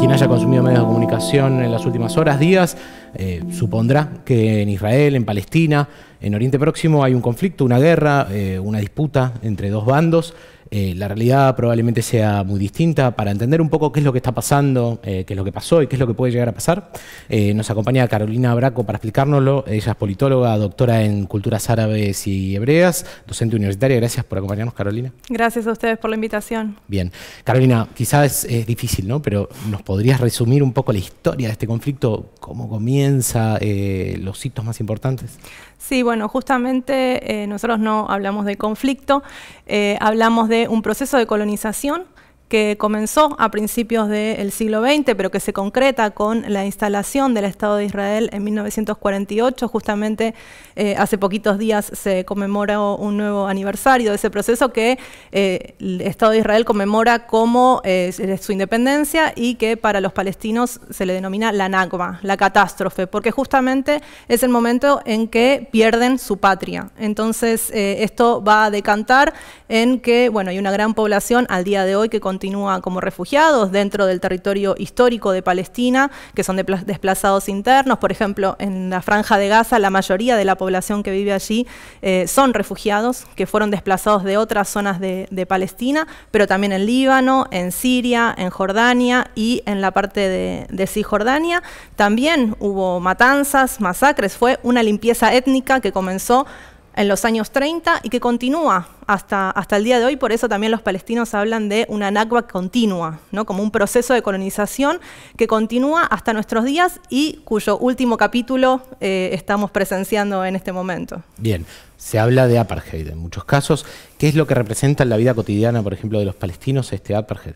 quien haya consumido medios de comunicación en las últimas horas, días, eh, supondrá que en Israel, en Palestina, en Oriente Próximo hay un conflicto, una guerra, eh, una disputa entre dos bandos. Eh, la realidad probablemente sea muy distinta. Para entender un poco qué es lo que está pasando, qué es lo que pasó y qué es lo que puede llegar a pasar, nos acompaña Carolina Braco para explicárnoslo. Ella es politóloga, doctora en culturas árabes y hebreas, docente universitaria. Gracias por acompañarnos, Carolina. Gracias a ustedes por la invitación. Bien. Carolina, quizás es, es difícil, ¿no? Pero ¿nos podrías resumir un poco la historia de este conflicto? ¿Cómo comienza? piensa, eh, los hitos más importantes? Sí, bueno, justamente eh, nosotros no hablamos de conflicto, eh, hablamos de un proceso de colonización que comenzó a principios del siglo XX, pero que se concreta con la instalación del Estado de Israel en 1948. Justamente eh, hace poquitos días se conmemora un nuevo aniversario de ese proceso que eh, el Estado de Israel conmemora como eh, su independencia y que para los palestinos se le denomina la Nakba, la catástrofe, porque justamente es el momento en que pierden su patria. Entonces, esto va a decantar en que, bueno, hay una gran población al día de hoy que continúa como refugiados dentro del territorio histórico de Palestina, que son desplazados internos. Por ejemplo, en la franja de Gaza, la mayoría de la población que vive allí eh, son refugiados, que fueron desplazados de otras zonas de, Palestina, pero también en Líbano, en Siria, en Jordania y en la parte de, de, Cisjordania. También hubo matanzas, masacres, fue una limpieza étnica que comenzó en los años 30 y que continúa hasta, hasta el día de hoy. Por eso también los palestinos hablan de una Nakba continua, ¿no? como un proceso de colonización que continúa hasta nuestros días y cuyo último capítulo eh, estamos presenciando en este momento. Bien, se habla de apartheid en muchos casos. ¿Qué es lo que representa en la vida cotidiana, por ejemplo, de los palestinos este apartheid?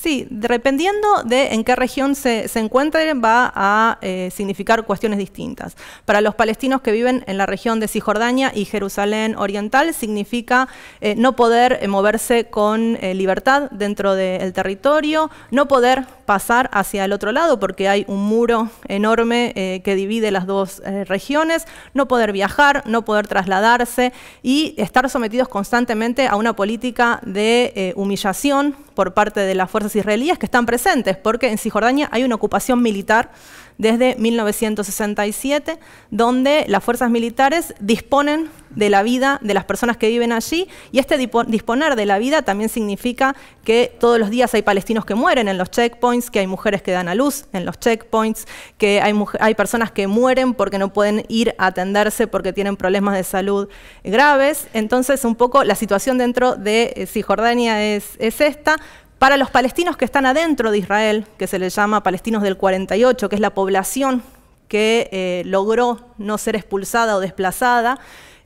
Sí, dependiendo de en qué región se, encuentre, va a eh, significar cuestiones distintas. Para los palestinos que viven en la región de Cisjordania y Jerusalén Oriental, significa eh, no poder eh, moverse con libertad dentro del territorio, no poder pasar hacia el otro lado porque hay un muro enorme que divide las dos regiones, no poder viajar, no poder trasladarse y estar sometidos constantemente a una política de humillación por parte de las fuerzas israelíes que están presentes, porque en Cisjordania hay una ocupación militar desde 1967, donde las fuerzas militares disponen de la vida de las personas que viven allí y este disponer de la vida también significa que todos los días hay palestinos que mueren en los checkpoints, que hay mujeres que dan a luz en los checkpoints, que hay, hay personas que mueren porque no pueden ir a atenderse porque tienen problemas de salud graves. Entonces, un poco la situación dentro de eh, Cisjordania es, esta, para los palestinos que están adentro de Israel, que se les llama palestinos del 48, que es la población que eh, logró no ser expulsada o desplazada,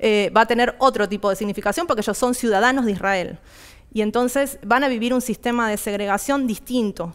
eh, va a tener otro tipo de significación porque ellos son ciudadanos de Israel. Y entonces van a vivir un sistema de segregación distinto.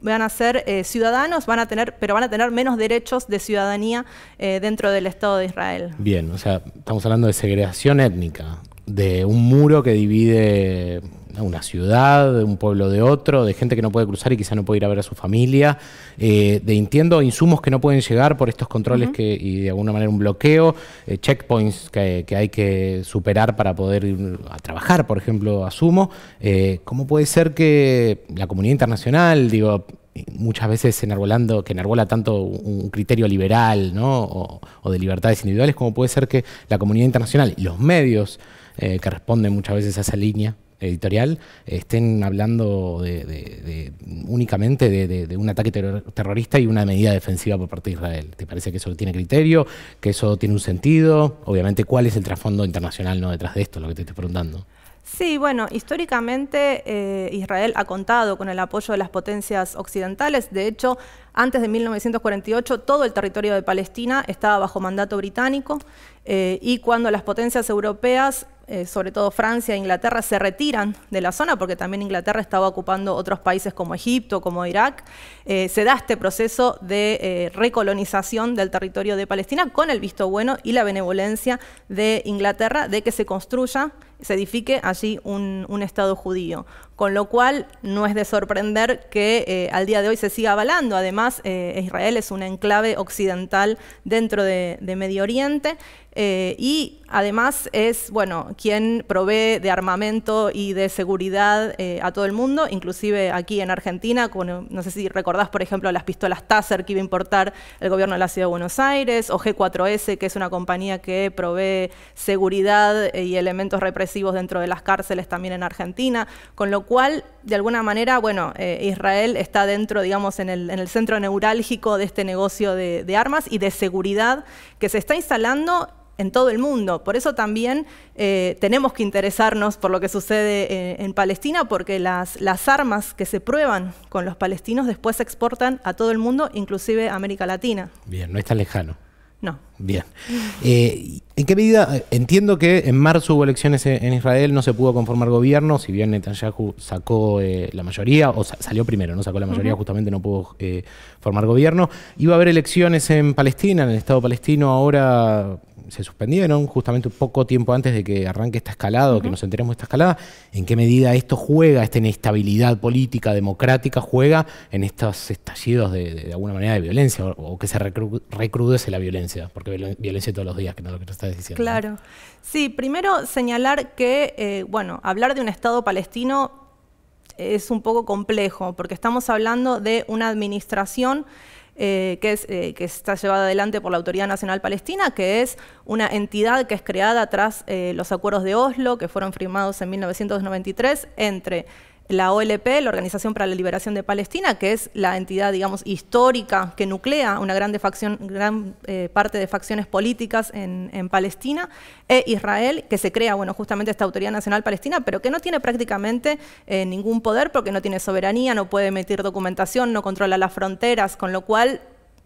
Van a ser eh, ciudadanos, van a tener, pero van a tener menos derechos de ciudadanía eh, dentro del Estado de Israel. Bien, o sea, estamos hablando de segregación étnica, de un muro que divide una ciudad, de un pueblo de otro, de gente que no puede cruzar y quizá no puede ir a ver a su familia, eh, de entiendo insumos que no pueden llegar por estos controles que, y de alguna manera un bloqueo, eh, checkpoints que, hay que superar para poder ir a trabajar, por ejemplo, asumo. Eh, ¿Cómo puede ser que la comunidad internacional, digo, muchas veces enarbolando, que enarbola tanto un criterio liberal o, de libertades individuales, cómo puede ser que la comunidad internacional y los medios eh, que responden muchas veces a esa línea editorial estén hablando de, únicamente de, un ataque terrorista y una medida defensiva por parte de Israel. ¿Te parece que eso tiene criterio? ¿Que eso tiene un sentido? Obviamente, ¿cuál es el trasfondo internacional no detrás de esto? Lo que te estoy preguntando. Sí, bueno, históricamente eh, Israel ha contado con el apoyo de las potencias occidentales. De hecho, antes de 1948, todo el territorio de Palestina estaba bajo mandato británico eh, y cuando las potencias europeas, eh, sobre todo Francia e Inglaterra, se retiran de la zona, porque también Inglaterra estaba ocupando otros países como Egipto, como Irak, eh, se da este proceso de recolonización del territorio de Palestina con el visto bueno y la benevolencia de Inglaterra de que se construya, se edifique allí un Estado judío con lo cual no es de sorprender que eh, al día de hoy se siga avalando. Además, eh, Israel es un enclave occidental dentro de, Medio Oriente eh, y además es bueno, quien provee de armamento y de seguridad a todo el mundo, inclusive aquí en Argentina, con, no sé si recordás, por ejemplo, las pistolas Taser que iba a importar el gobierno de la Ciudad de Buenos Aires, o G4S, que es una compañía que provee seguridad y elementos represivos dentro de las cárceles también en Argentina, con lo cual, de alguna manera, bueno, eh, Israel está dentro, digamos, en el, centro neurálgico de este negocio de, armas y de seguridad que se está instalando en todo el mundo. Por eso también eh, tenemos que interesarnos por lo que sucede eh, en Palestina, porque las, las, armas que se prueban con los palestinos después se exportan a todo el mundo, inclusive a América Latina. Bien, no está lejano. No. Bien. Eh, ¿En qué medida? Eh, entiendo que en marzo hubo elecciones e-, en Israel, no se pudo conformar gobierno, si bien Netanyahu sacó eh, la mayoría, o salió primero, no sacó la mayoría, justamente no pudo formar gobierno. Iba a haber elecciones en Palestina, en el Estado palestino, ahora se suspendieron justamente un poco tiempo antes de que arranque esta escalada o que nos enteremos de esta escalada. ¿En qué medida esto juega, esta inestabilidad política, democrática, juega en estos estallidos de, alguna manera de violencia o, que se recrudece la violencia? Porque violencia todos los días, que no es lo que nos estás diciendo. Claro. Sí, primero señalar que, eh, bueno, hablar de un Estado palestino es un poco complejo, porque estamos hablando de una administración eh, eh, que, está llevada adelante por la Autoridad Nacional Palestina, que es una entidad que es creada tras eh, los acuerdos de Oslo, que fueron firmados en 1993 entre la OLP, la Organización para la Liberación de Palestina, que es la entidad, digamos, histórica que nuclea una gran eh, parte de facciones políticas en, Palestina, e Israel, que se crea, bueno, justamente esta Autoridad Nacional Palestina, pero que no tiene prácticamente eh, ningún poder porque no tiene soberanía, no puede emitir documentación, no controla las fronteras, con lo cual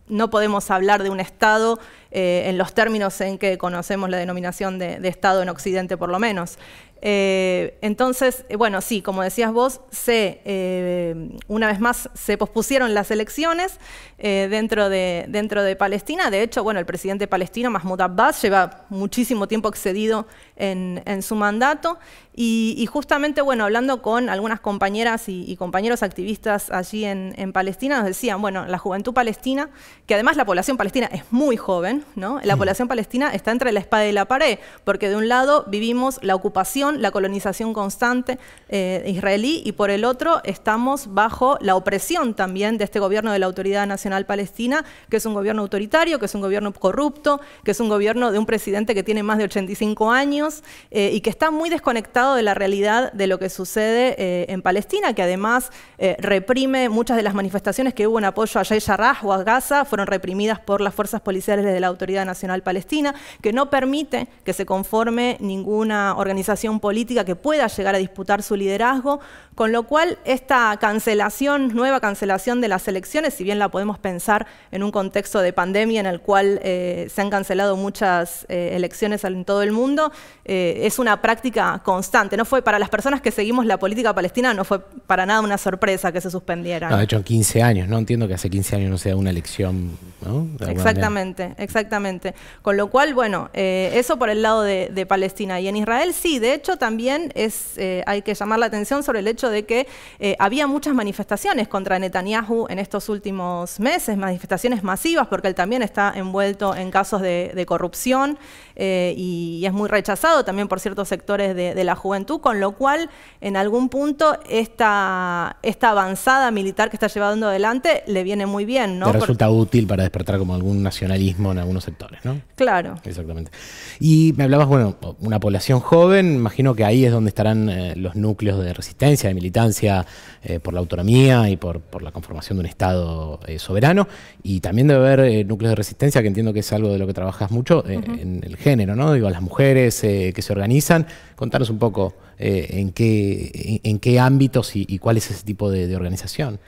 no podemos hablar de un Estado eh, en los términos en que conocemos la denominación de, de Estado en Occidente, por lo menos. Eh, entonces, eh, bueno, sí, como decías vos, se, eh, una vez más se pospusieron las elecciones dentro, de, dentro de Palestina. De hecho, bueno, el presidente palestino, Mahmoud Abbas, lleva muchísimo tiempo excedido en, su mandato. Y, justamente, bueno, hablando con algunas compañeras y, compañeros activistas allí en, Palestina, nos decían, bueno, la juventud palestina, que además la población palestina es muy joven, ¿no? La población palestina está entre la espada y la pared, porque de un lado vivimos la ocupación la colonización constante eh, israelí y por el otro estamos bajo la opresión también de este gobierno de la Autoridad Nacional Palestina, que es un gobierno autoritario, que es un gobierno corrupto, que es un gobierno de un presidente que tiene más de 85 años eh, y que está muy desconectado de la realidad de lo que sucede eh, en Palestina, que además reprime muchas de las manifestaciones que hubo en apoyo a Yaya o a Gaza, fueron reprimidas por las fuerzas policiales de la Autoridad Nacional Palestina, que no permite que se conforme ninguna organización política que pueda llegar a disputar su liderazgo, con lo cual, esta cancelación, nueva cancelación de las elecciones, si bien la podemos pensar en un contexto de pandemia en el cual eh, se han cancelado muchas eh, elecciones en todo el mundo, eh, es una práctica constante. No fue para las personas que seguimos la política palestina, no fue para nada una sorpresa que se suspendieran. de hecho, en 15 años, ¿no? Entiendo que hace 15 años no sea una elección, ¿no? Exactamente, exactamente. Con lo cual, bueno, eso por el lado de, de, Palestina. Y en Israel sí, de hecho, también es, hay que llamar la atención sobre el hecho de que eh, había muchas manifestaciones contra Netanyahu en estos últimos meses, manifestaciones masivas, porque él también está envuelto en casos de, corrupción eh, y, es muy rechazado también por ciertos sectores de, la juventud, con lo cual en algún punto esta, esta avanzada militar que está llevando adelante le viene muy bien. ¿no? resulta útil para despertar como algún nacionalismo en algunos sectores, ¿no? Claro. Exactamente. Y me hablabas, bueno, una población joven, imagino que ahí es donde estarán eh, los núcleos de resistencia, militancia eh, por la autonomía y por, la conformación de un Estado eh, soberano, y también debe haber eh, núcleos de resistencia, que entiendo que es algo de lo que trabajas mucho, en el género, ¿no? Digo, a las mujeres que se organizan. Contanos un poco en, qué, qué ámbitos y, cuál es ese tipo de organización.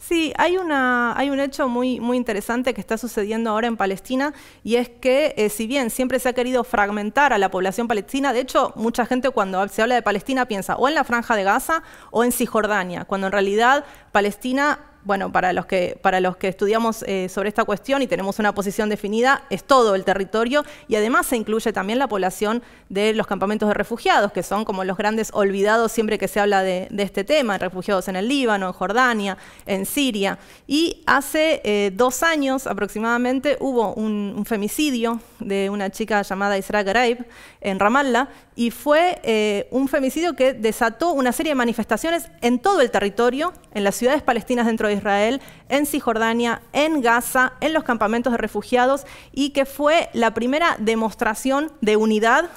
Sí, hay, una, hay un hecho muy, muy interesante que está sucediendo ahora en Palestina y es que eh, si bien siempre se ha querido fragmentar a la población palestina, de hecho mucha gente cuando se habla de Palestina piensa o en la franja de Gaza o en Cisjordania, cuando en realidad Palestina bueno, para los que, para los que estudiamos eh, sobre esta cuestión y tenemos una posición definida, es todo el territorio y además se incluye también la población de los campamentos de refugiados, que son como los grandes olvidados siempre que se habla de, este tema, refugiados en el Líbano, en Jordania, en Siria. Y hace eh, dos años aproximadamente hubo un, femicidio de una chica llamada Isra Garaib en Ramallah y fue eh, un femicidio que desató una serie de manifestaciones en todo el territorio, en las ciudades palestinas dentro de Israel, en Cisjordania, en Gaza, en los campamentos de refugiados y que fue la primera demostración de unidad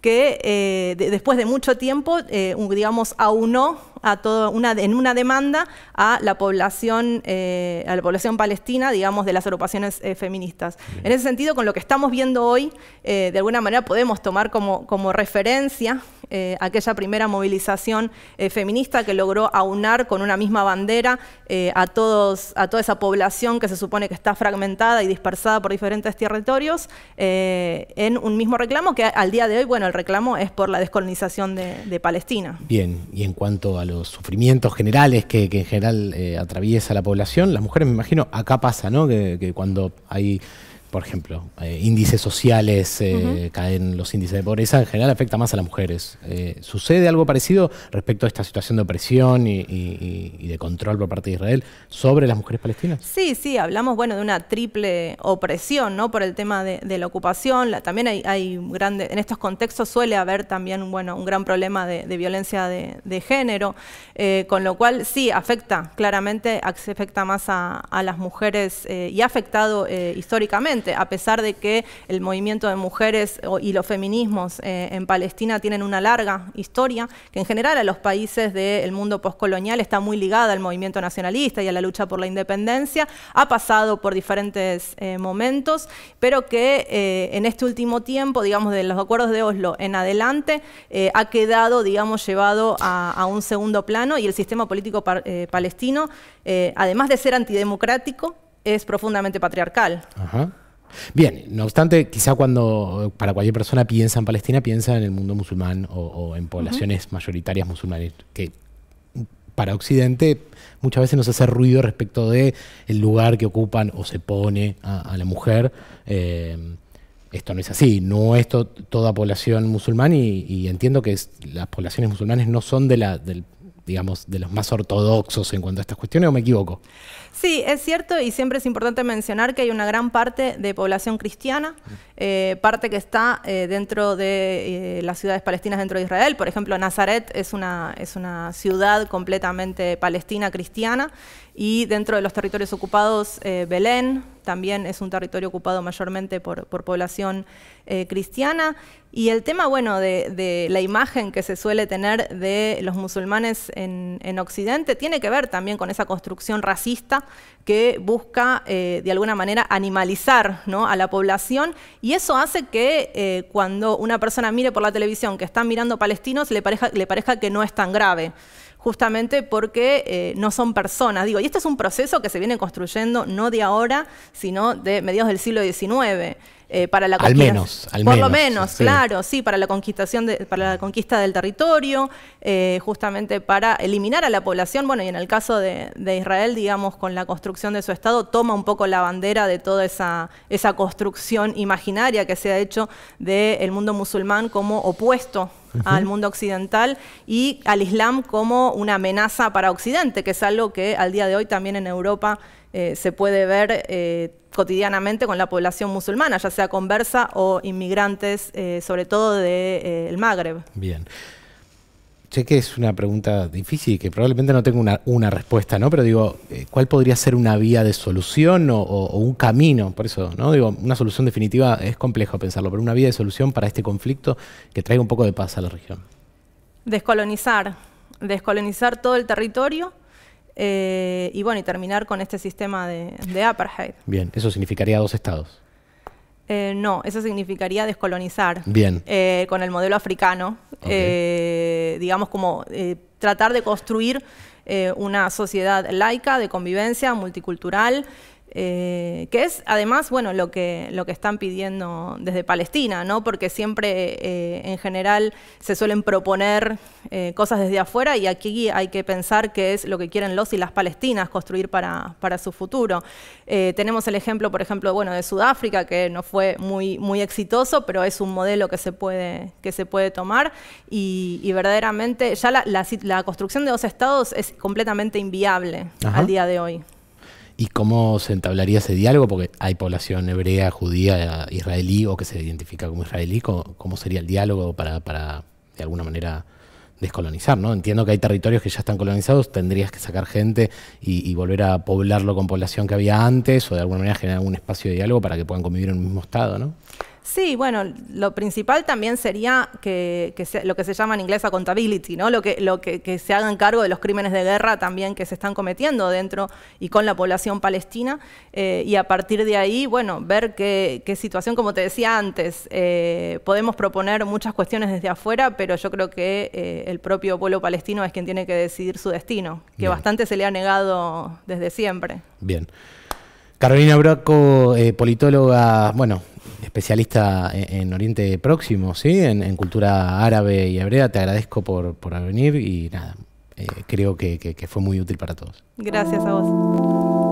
que eh, después de mucho tiempo, eh, digamos, aunó a todo una, en una demanda a la población, eh, a la población palestina, digamos, de las agrupaciones feministas. En ese sentido, con lo que estamos viendo hoy, de alguna manera podemos tomar como, como referencia eh, aquella primera movilización eh, feminista que logró aunar con una misma bandera eh, a, todos, a toda esa población que se supone que está fragmentada y dispersada por diferentes territorios en un mismo reclamo que al día de hoy, bueno, el reclamo es por la descolonización de, Palestina. Bien, y en cuanto a los sufrimientos generales que, en general atraviesa la población, las mujeres me imagino acá pasa, ¿no? que, que cuando hay por ejemplo, eh, índices sociales, eh, caen los índices de pobreza, en general afecta más a las mujeres. Eh, ¿Sucede algo parecido respecto a esta situación de opresión y, de control por parte de Israel sobre las mujeres palestinas? Sí, sí, hablamos bueno, de una triple opresión ¿no? por el tema de, la ocupación. también hay, grande, en estos contextos suele haber también bueno, un gran problema de, violencia de, género, con lo cual sí, afecta, claramente afecta más a las mujeres y ha afectado históricamente a pesar de que el movimiento de mujeres y los feminismos eh, en Palestina tienen una larga historia, que en general a los países del mundo postcolonial está muy ligada al movimiento nacionalista y a la lucha por la independencia, ha pasado por diferentes eh, momentos, pero que eh, en este último tiempo, digamos, de los acuerdos de Oslo en adelante, ha quedado, digamos, llevado a, un segundo plano y el sistema político palestino, además de ser antidemocrático, es profundamente patriarcal. Bien, no obstante, quizá cuando para cualquier persona piensa en Palestina, piensa en el mundo musulmán o, en poblaciones mayoritarias musulmanes, que para Occidente muchas veces nos hace ruido respecto de lugar que ocupan o se pone a, la mujer. Eh, esto no es así, no es toda población musulmana y, entiendo que las poblaciones musulmanes no son de la, del digamos, de los más ortodoxos en cuanto a estas cuestiones, o me equivoco? Sí, es cierto y siempre es importante mencionar que hay una gran parte de población cristiana, eh, parte que está eh, dentro de eh, las ciudades palestinas dentro de Israel. Por ejemplo, Nazaret es una, es una ciudad completamente palestina cristiana y dentro de los territorios ocupados, Belén, también es un territorio ocupado mayormente por, población eh, cristiana. Y el tema, bueno, de, la imagen que se suele tener de los musulmanes en, Occidente tiene que ver también con esa construcción racista que busca, eh, de alguna manera, animalizar a la población. Y eso hace que eh, cuando una persona mire por la televisión que están mirando palestinos, le le parezca que no es tan grave justamente porque eh, no son personas. Digo, y este es un proceso que se viene construyendo no de ahora, sino de mediados del siglo XIX. Eh, para la Al menos, Por lo menos, claro, sí, para la conquistación para la conquista del territorio, eh, justamente para eliminar a la población. Bueno, y en el caso de, Israel, digamos, con la construcción de su Estado, toma un poco la bandera de toda esa, esa construcción imaginaria que se ha hecho del mundo musulmán como opuesto al mundo occidental y al Islam como una amenaza para Occidente, que es algo que al día de hoy también en Europa eh, se puede ver cotidianamente con la población musulmana, ya sea conversa o inmigrantes, eh, sobre todo del de, eh, Magreb. Bien. Sé que es una pregunta difícil y que probablemente no tengo una, respuesta, ¿no? Pero digo, eh, ¿cuál podría ser una vía de solución o, un camino? Por eso, ¿no? Digo, una solución definitiva es complejo pensarlo, pero una vía de solución para este conflicto que traiga un poco de paz a la región. Descolonizar. Descolonizar todo el territorio eh, y bueno, y terminar con este sistema de, apartheid. Bien, eso significaría dos estados. Eh, no, eso significaría descolonizar. Bien. Eh, con el modelo africano, digamos como tratar de construir una sociedad laica, de convivencia, multicultural, eh, que es además bueno lo que, lo que están pidiendo desde Palestina, ¿no? Porque siempre eh, en general se suelen proponer eh, cosas desde afuera y aquí hay que pensar qué es lo que quieren los y las palestinas construir para, su futuro. tenemos el ejemplo, por ejemplo, bueno, de Sudáfrica, que no fue muy, muy exitoso, pero es un modelo que se puede, que se puede tomar y, verdaderamente ya la, la, construcción de dos estados es completamente inviable al día de hoy. ¿Y cómo se entablaría ese diálogo? Porque hay población hebrea, judía, israelí o que se identifica como israelí. ¿Cómo, sería el diálogo para, para, de alguna manera, descolonizar? ¿no? Entiendo que hay territorios que ya están colonizados, tendrías que sacar gente y, y, volver a poblarlo con población que había antes o de alguna manera generar un espacio de diálogo para que puedan convivir en un mismo estado. ¿no? Sí, bueno, lo principal también sería que, lo que se llama en inglés accountability, ¿no? Lo, que, lo que, que, se hagan cargo de los crímenes de guerra también que se están cometiendo dentro y con la población palestina. Eh, y a partir de ahí, bueno, ver qué, situación, como te decía antes, eh, podemos proponer muchas cuestiones desde afuera, pero yo creo que eh, el propio pueblo palestino es quien tiene que decidir su destino, que bastante se le ha negado desde siempre. Bien. Carolina Broco, politóloga, bueno, especialista e-, en, Oriente Próximo, ¿sí? En, cultura árabe y hebrea. Te agradezco por, por venir y nada, eh, creo que fue muy útil para todos. Gracias a vos.